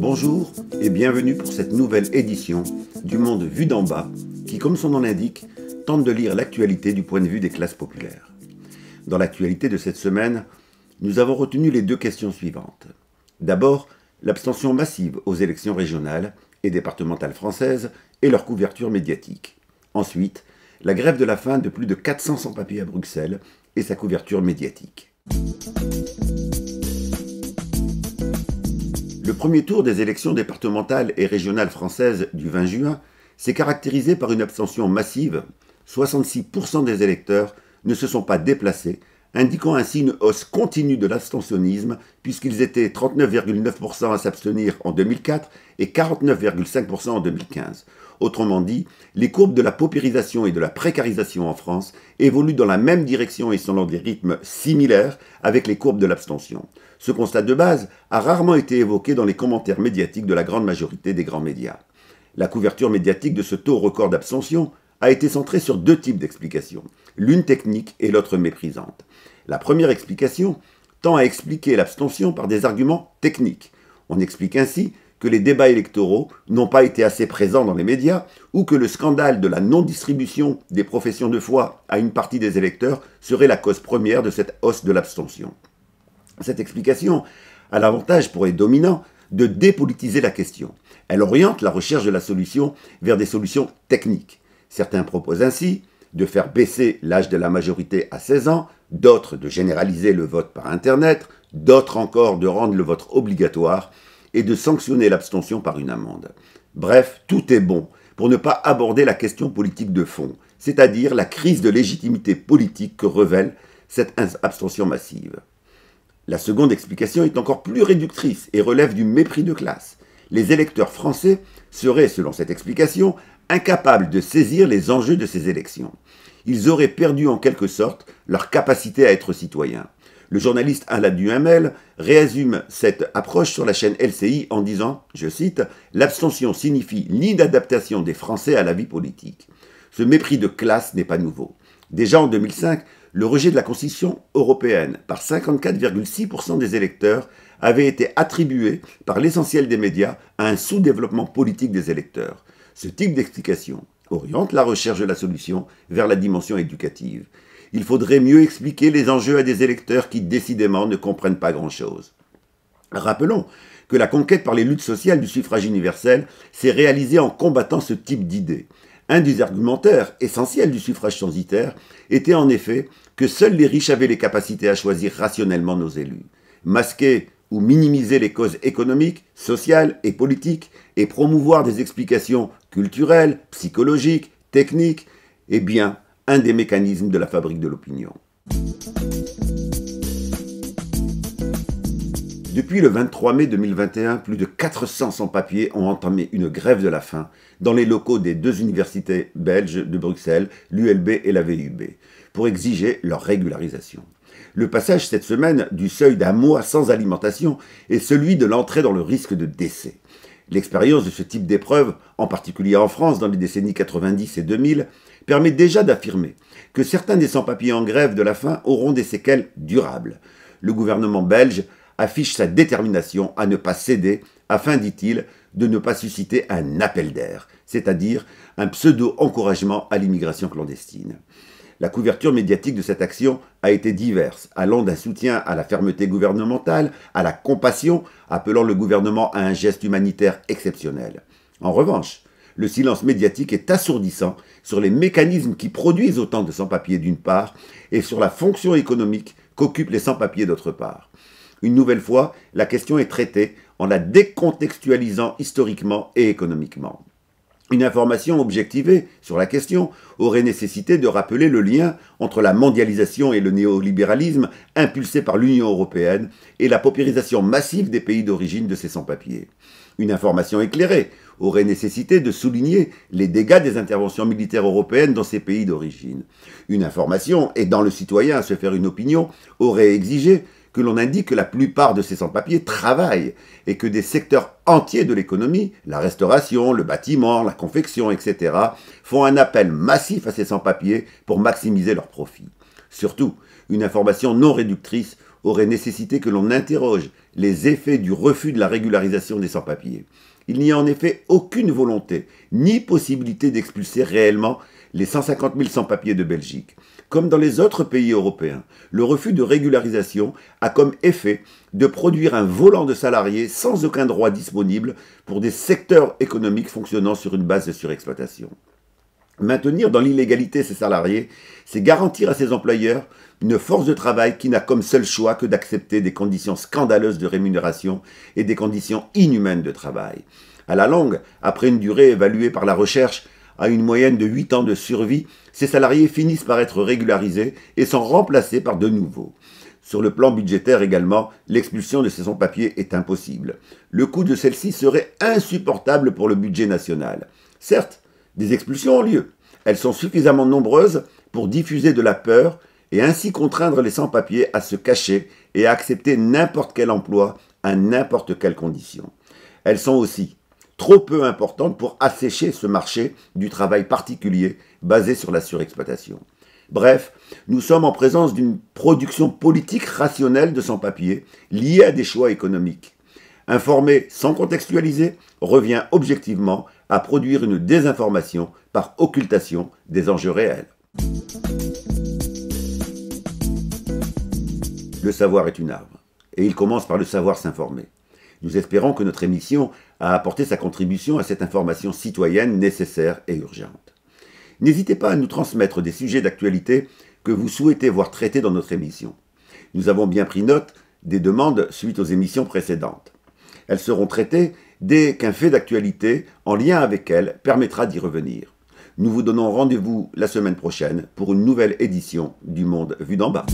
Bonjour et bienvenue pour cette nouvelle édition du Monde vu d'en bas qui, comme son nom l'indique, tente de lire l'actualité du point de vue des classes populaires. Dans l'actualité de cette semaine, nous avons retenu les deux questions suivantes. D'abord, l'abstention massive aux élections régionales et départementales françaises et leur couverture médiatique. Ensuite, la grève de la faim de plus de 400 sans-papiers à Bruxelles et sa couverture médiatique. Le premier tour des élections départementales et régionales françaises du 20 juin s'est caractérisé par une abstention massive. 66% des électeurs ne se sont pas déplacés, indiquant ainsi une hausse continue de l'abstentionnisme, puisqu'ils étaient 39,9% à s'abstenir en 2004 et 49,5% en 2015. Autrement dit, les courbes de la paupérisation et de la précarisation en France évoluent dans la même direction et sont des rythmes similaires avec les courbes de l'abstention. Ce constat de base a rarement été évoqué dans les commentaires médiatiques de la grande majorité des grands médias. La couverture médiatique de ce taux record d'abstention a été centrée sur deux types d'explications, l'une technique et l'autre méprisante. La première explication tend à expliquer l'abstention par des arguments techniques. On explique ainsi que les débats électoraux n'ont pas été assez présents dans les médias ou que le scandale de la non-distribution des professions de foi à une partie des électeurs serait la cause première de cette hausse de l'abstention. Cette explication a l'avantage pour les dominants de dépolitiser la question. Elle oriente la recherche de la solution vers des solutions techniques. Certains proposent ainsi de faire baisser l'âge de la majorité à 16 ans, d'autres de généraliser le vote par Internet, d'autres encore de rendre le vote obligatoire, et de sanctionner l'abstention par une amende. Bref, tout est bon pour ne pas aborder la question politique de fond, c'est-à-dire la crise de légitimité politique que révèle cette abstention massive. La seconde explication est encore plus réductrice et relève du mépris de classe. Les électeurs français seraient, selon cette explication, incapables de saisir les enjeux de ces élections. Ils auraient perdu en quelque sorte leur capacité à être citoyens. Le journaliste Alain Duhamel résume cette approche sur la chaîne LCI en disant, je cite, L'abstention signifie l'inadaptation des Français à la vie politique. Ce mépris de classe n'est pas nouveau. Déjà en 2005, le rejet de la Constitution européenne par 54,6% des électeurs avait été attribué par l'essentiel des médias à un sous-développement politique des électeurs. Ce type d'explication oriente la recherche de la solution vers la dimension éducative il faudrait mieux expliquer les enjeux à des électeurs qui décidément ne comprennent pas grand-chose. Rappelons que la conquête par les luttes sociales du suffrage universel s'est réalisée en combattant ce type d'idées. Un des argumentaires essentiels du suffrage transitaire était en effet que seuls les riches avaient les capacités à choisir rationnellement nos élus. Masquer ou minimiser les causes économiques, sociales et politiques et promouvoir des explications culturelles, psychologiques, techniques, eh bien, un des mécanismes de la fabrique de l'opinion. Depuis le 23 mai 2021, plus de 400 sans-papiers ont entamé une grève de la faim dans les locaux des deux universités belges de Bruxelles, l'ULB et la VUB, pour exiger leur régularisation. Le passage cette semaine du seuil d'un mois sans alimentation est celui de l'entrée dans le risque de décès. L'expérience de ce type d'épreuve, en particulier en France dans les décennies 90 et 2000, permet déjà d'affirmer que certains des sans-papiers en grève de la faim auront des séquelles durables. Le gouvernement belge affiche sa détermination à ne pas céder afin, dit-il, de ne pas susciter un appel d'air, c'est-à-dire un pseudo-encouragement à l'immigration clandestine. La couverture médiatique de cette action a été diverse, allant d'un soutien à la fermeté gouvernementale à la compassion, appelant le gouvernement à un geste humanitaire exceptionnel. En revanche, le silence médiatique est assourdissant sur les mécanismes qui produisent autant de sans-papiers d'une part et sur la fonction économique qu'occupent les sans-papiers d'autre part. Une nouvelle fois, la question est traitée en la décontextualisant historiquement et économiquement. Une information objectivée sur la question aurait nécessité de rappeler le lien entre la mondialisation et le néolibéralisme impulsé par l'Union européenne et la paupérisation massive des pays d'origine de ces sans-papiers. Une information éclairée aurait nécessité de souligner les dégâts des interventions militaires européennes dans ces pays d'origine. Une information aidant le citoyen à se faire une opinion aurait exigé que l'on indique que la plupart de ces sans-papiers travaillent et que des secteurs entiers de l'économie, la restauration, le bâtiment, la confection, etc., font un appel massif à ces sans-papiers pour maximiser leurs profits. Surtout, une information non réductrice aurait nécessité que l'on interroge les effets du refus de la régularisation des sans-papiers. Il n'y a en effet aucune volonté ni possibilité d'expulser réellement les 150 000 sans-papiers de Belgique. Comme dans les autres pays européens, le refus de régularisation a comme effet de produire un volant de salariés sans aucun droit disponible pour des secteurs économiques fonctionnant sur une base de surexploitation. Maintenir dans l'illégalité ces salariés, c'est garantir à ces employeurs une force de travail qui n'a comme seul choix que d'accepter des conditions scandaleuses de rémunération et des conditions inhumaines de travail. À la longue, après une durée évaluée par la recherche, à une moyenne de 8 ans de survie, ces salariés finissent par être régularisés et sont remplacés par de nouveaux. Sur le plan budgétaire également, l'expulsion de ces sans-papiers est impossible. Le coût de celle-ci serait insupportable pour le budget national. Certes, des expulsions ont lieu. Elles sont suffisamment nombreuses pour diffuser de la peur et ainsi contraindre les sans-papiers à se cacher et à accepter n'importe quel emploi à n'importe quelle condition. Elles sont aussi trop peu importante pour assécher ce marché du travail particulier basé sur la surexploitation. Bref, nous sommes en présence d'une production politique rationnelle de sans-papiers liée à des choix économiques. Informer sans contextualiser revient objectivement à produire une désinformation par occultation des enjeux réels. Le savoir est une arme, et il commence par le savoir s'informer. Nous espérons que notre émission a apporté sa contribution à cette information citoyenne nécessaire et urgente. N'hésitez pas à nous transmettre des sujets d'actualité que vous souhaitez voir traités dans notre émission. Nous avons bien pris note des demandes suite aux émissions précédentes. Elles seront traitées dès qu'un fait d'actualité en lien avec elles permettra d'y revenir. Nous vous donnons rendez-vous la semaine prochaine pour une nouvelle édition du Monde vu d'en bas.